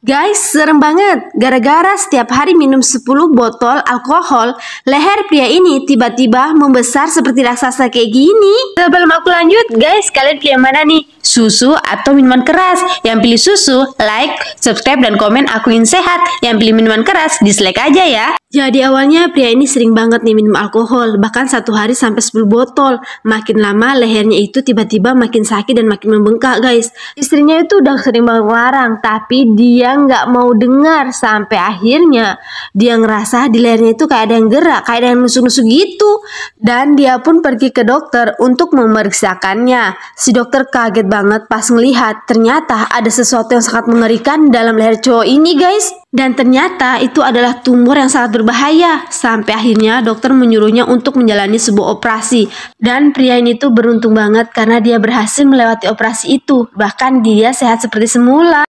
Guys, serem banget. Gara-gara setiap hari minum 10 botol alkohol, leher pria ini tiba-tiba membesar seperti raksasa kayak gini. Sebelum eh, aku lanjut, guys, kalian pilih mana nih? Susu atau minuman keras? Yang pilih susu, like, subscribe, dan komen aku ingin sehat. Yang pilih minuman keras, dislike aja ya. Jadi awalnya pria ini sering banget nih minum alkohol, bahkan satu hari sampai 10 botol. Makin lama lehernya itu tiba-tiba makin sakit dan makin membengkak guys. Istrinya itu udah sering banget larang, tapi dia dia nggak mau dengar sampai akhirnya dia ngerasa di lehernya itu kayak ada yang gerak, kayak ada yang nusuk-nusuk gitu. Dan dia pun pergi ke dokter untuk memeriksakannya. Si dokter kaget banget pas ngelihat ternyata ada sesuatu yang sangat mengerikan dalam leher cowok ini guys. Dan ternyata itu adalah tumor yang sangat berbahaya. Sampai akhirnya dokter menyuruhnya untuk menjalani sebuah operasi. Dan pria ini tuh beruntung banget karena dia berhasil melewati operasi itu. Bahkan dia sehat seperti semula.